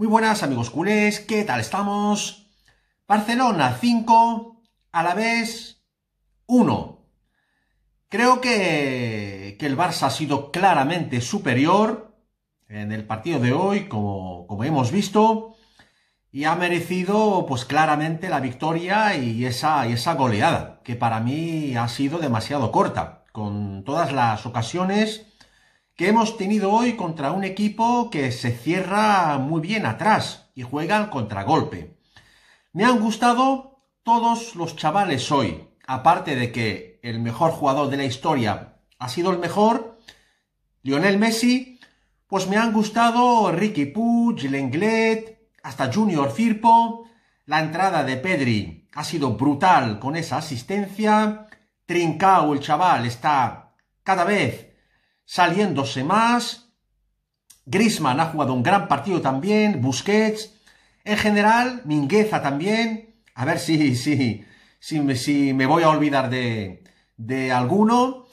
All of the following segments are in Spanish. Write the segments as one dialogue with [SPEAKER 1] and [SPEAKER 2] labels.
[SPEAKER 1] Muy buenas amigos culés, ¿qué tal estamos? Barcelona 5, a la vez 1. Creo que, que, el Barça ha sido claramente superior en el partido de hoy, como, como hemos visto, y ha merecido pues claramente la victoria y esa, y esa goleada, que para mí ha sido demasiado corta, con todas las ocasiones que hemos tenido hoy contra un equipo que se cierra muy bien atrás y juega contra golpe. Me han gustado todos los chavales hoy, aparte de que el mejor jugador de la historia ha sido el mejor, Lionel Messi, pues me han gustado Ricky Puig, Lenglet, hasta Junior Firpo, la entrada de Pedri ha sido brutal con esa asistencia, Trincao, el chaval, está cada vez saliéndose más. Grisman ha jugado un gran partido también, Busquets. En general, Mingueza también. A ver si, si, si, me, si me voy a olvidar de, de alguno.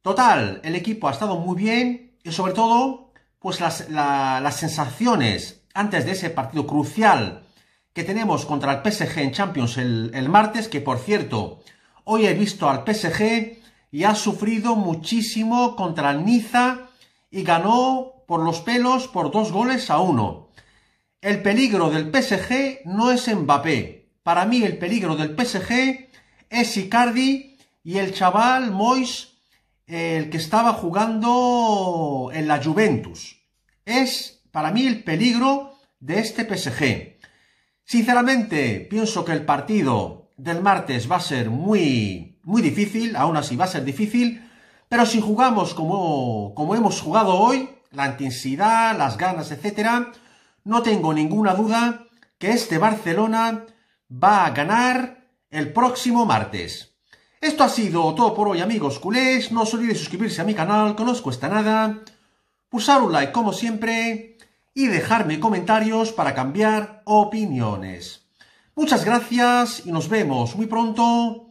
[SPEAKER 1] Total, el equipo ha estado muy bien y sobre todo, pues las, sensaciones antes de ese partido crucial que tenemos contra el PSG en Champions el, el martes, que por cierto, hoy he visto al PSG y ha sufrido muchísimo contra Niza y ganó por los pelos por dos goles a uno. El peligro del PSG no es Mbappé. Para mí el peligro del PSG es Icardi y el chaval Mois, eh, el que estaba jugando en la Juventus. Es para mí el peligro de este PSG. Sinceramente, pienso que el partido del martes va a ser muy muy difícil, aún así va a ser difícil, pero si jugamos como, como hemos jugado hoy, la intensidad, las ganas, etcétera, no tengo ninguna duda que este Barcelona va a ganar el próximo martes. Esto ha sido todo por hoy amigos culés, no os olvidéis suscribirse a mi canal, que no os cuesta nada, Pusar un like como siempre y dejarme comentarios para cambiar opiniones. Muchas gracias y nos vemos muy pronto